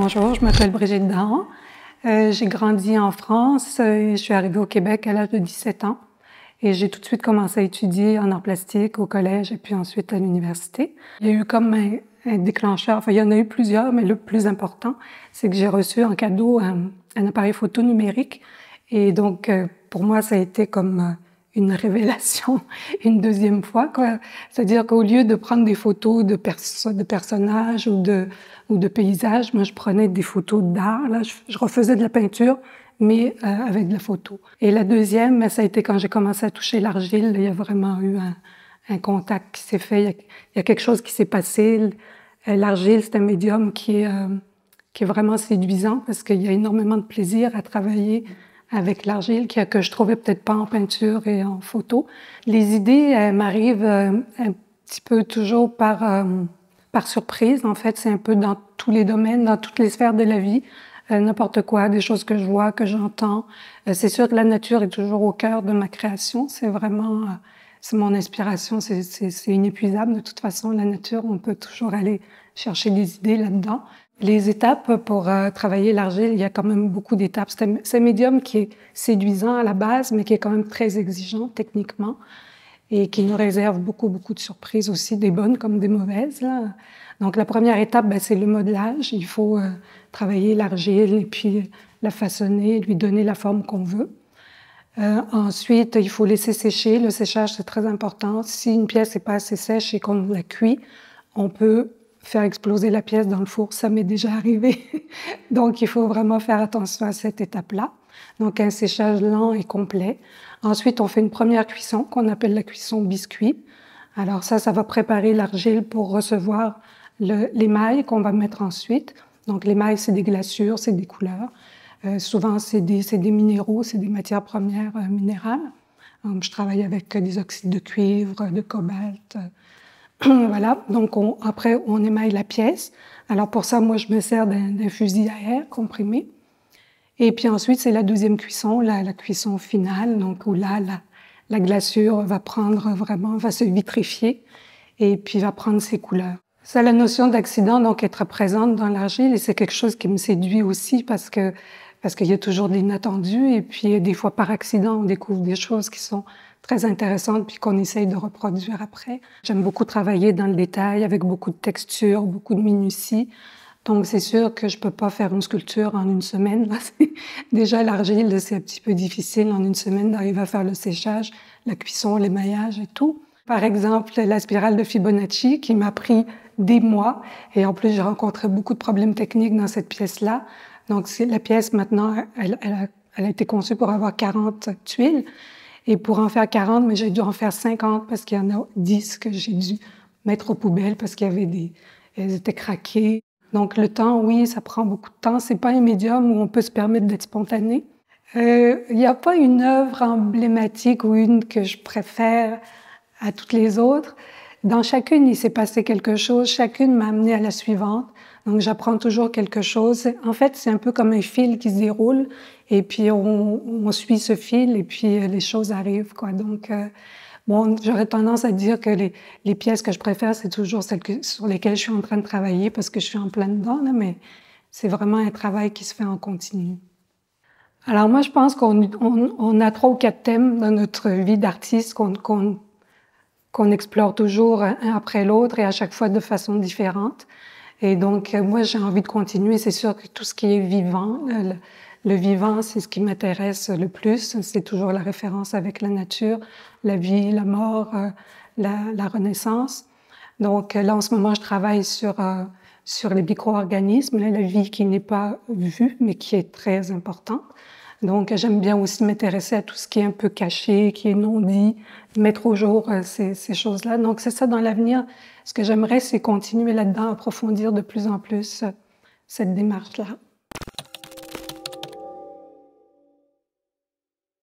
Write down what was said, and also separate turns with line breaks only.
Bonjour, je m'appelle Brigitte Dahan. Euh, j'ai grandi en France. Euh, et je suis arrivée au Québec à l'âge de 17 ans. Et j'ai tout de suite commencé à étudier en arts plastique au collège et puis ensuite à l'université. Il y a eu comme un, déclencheur, enfin il y en a eu plusieurs, mais le plus important, c'est que j'ai reçu en cadeau un, appareil photo numérique. Et donc euh, pour moi, ça a été comme euh, une révélation une deuxième fois. C'est-à-dire qu'au lieu de prendre des photos de, perso de personnages ou de, ou de paysages, moi je prenais des photos d'art. Là, je, refaisais de la peinture, mais euh, avec de la photo. Et la deuxième, ben, ça a été quand j'ai commencé à toucher l'argile. Il y a vraiment eu un, un contact qui s'est fait. Il y, a, quelque chose qui s'est passé. Euh, l'argile, c'est un médium qui est, euh, qui est vraiment séduisant parce qu'il y a énormément de plaisir à travailler avec l'argile que, que, je trouvais peut-être pas en peinture et en photo. Les idées m'arrivent euh, un petit peu toujours par, euh, par surprise. En fait, c'est un peu dans tous les domaines, dans toutes les sphères de la vie. Euh, n'importe quoi, des choses que je vois, que j'entends. c'est sûr que la nature est toujours au cœur de ma création. C'est vraiment mon inspiration, c'est inépuisable. De toute façon, la nature, on peut toujours aller chercher des idées là-dedans. Les étapes pour euh, travailler l'argile, il y a quand même beaucoup d'étapes. C'est un médium qui est séduisant à la base, mais qui est quand même très exigeant techniquement et qui nous réserve beaucoup, beaucoup de surprises aussi, des bonnes comme des mauvaises. Donc la première étape, ben, c'est le modelage. Il faut euh, travailler l'argile et puis la façonner, lui donner la forme qu'on veut. Euh, ensuite, il faut laisser sécher. Le séchage, c'est très important. Si une pièce n'est pas assez sèche et qu'on la cuit, on peut faire exploser la pièce dans le four. Ça m'est déjà arrivé. Donc, il faut vraiment faire attention à cette étape-là. Donc, un séchage lent et complet. Ensuite, on fait une première cuisson qu'on appelle la cuisson biscuit. Alors ça, ça va préparer l'argile pour recevoir l'émail qu'on va mettre ensuite. Donc l'émail, c'est des glaçures, c'est des couleurs. Euh, souvent, c'est des, minéraux, c'est des matières premières euh, minérales. Euh, je travaille avec des oxydes de cuivre, de cobalt. voilà. Donc, après, on émaille la pièce. Alors, pour ça, moi, je me sers d'un fusil à air comprimé. Et puis ensuite, c'est la deuxième cuisson, la, la, cuisson finale, donc où là, la, la, glaçure va prendre vraiment, va se vitrifier et puis va prendre ses couleurs. C'est la notion d'accident, donc, être présente dans l'argile et c'est quelque chose qui me séduit aussi parce que parce qu'il y a toujours des inattendus, et puis euh, des fois par accident, on découvre des choses qui sont très intéressantes puis qu'on essaye de reproduire après. J'aime beaucoup travailler dans le détail avec beaucoup de textures, beaucoup de minutie. Donc c'est sûr que je peux pas faire une sculpture en une semaine. Déjà l'argile, c'est un petit peu difficile en une semaine d'arriver à faire le séchage, la cuisson, l'émaillage et tout. Par exemple, la spirale de Fibonacci qui m'a pris des mois et en plus j'ai rencontré beaucoup de problèmes techniques dans cette pièce-là. Donc, la pièce, maintenant, elle, elle, a, été conçue pour avoir 40 tuiles. Et pour en faire 40, mais j'ai dû en faire 50 parce qu'il y en a 10 que j'ai dû mettre aux poubelles parce qu'il y avait des... Elles étaient craquées. Donc, le temps, oui, ça prend beaucoup de temps. C'est pas un médium où on peut se permettre d'être spontané. Euh, il n'y a pas une œuvre emblématique ou une que je préfère à toutes les autres. Dans chacune, il s'est passé quelque chose. Chacune m'a amené à la suivante. Donc j'apprends toujours quelque chose. En fait, c'est un peu comme un fil qui se déroule et puis on, on suit ce fil et puis euh, les choses arrivent quoi. Donc euh, bon, j'aurais tendance à dire que les, les pièces que je préfère, c'est toujours celles que, sur lesquelles je suis en train de travailler parce que je suis en plein dedans mais c'est vraiment un travail qui se fait en continu. Alors moi, je pense qu'on on, on a trois ou quatre thèmes dans notre vie d'artiste qu'on explore toujours un après l'autre et à chaque fois de façon différente. Et donc, euh, moi, j'ai envie de continuer. C'est sûr que tout ce qui est vivant, euh, le, vivant, c'est ce qui m'intéresse le plus. C'est toujours la référence avec la nature, la vie, la mort, euh, la, renaissance. Donc, là, en ce moment, je travaille sur, sur les micro-organismes, la vie qui n'est pas vue, mais qui est très importante. Donc j'aime bien aussi m'intéresser à tout ce qui est un peu caché, qui est non dit, mettre au jour euh, ces choses-là. Donc c'est ça dans l'avenir. Ce que j'aimerais, c'est continuer là-dedans, approfondir de plus en plus euh, cette démarche-là.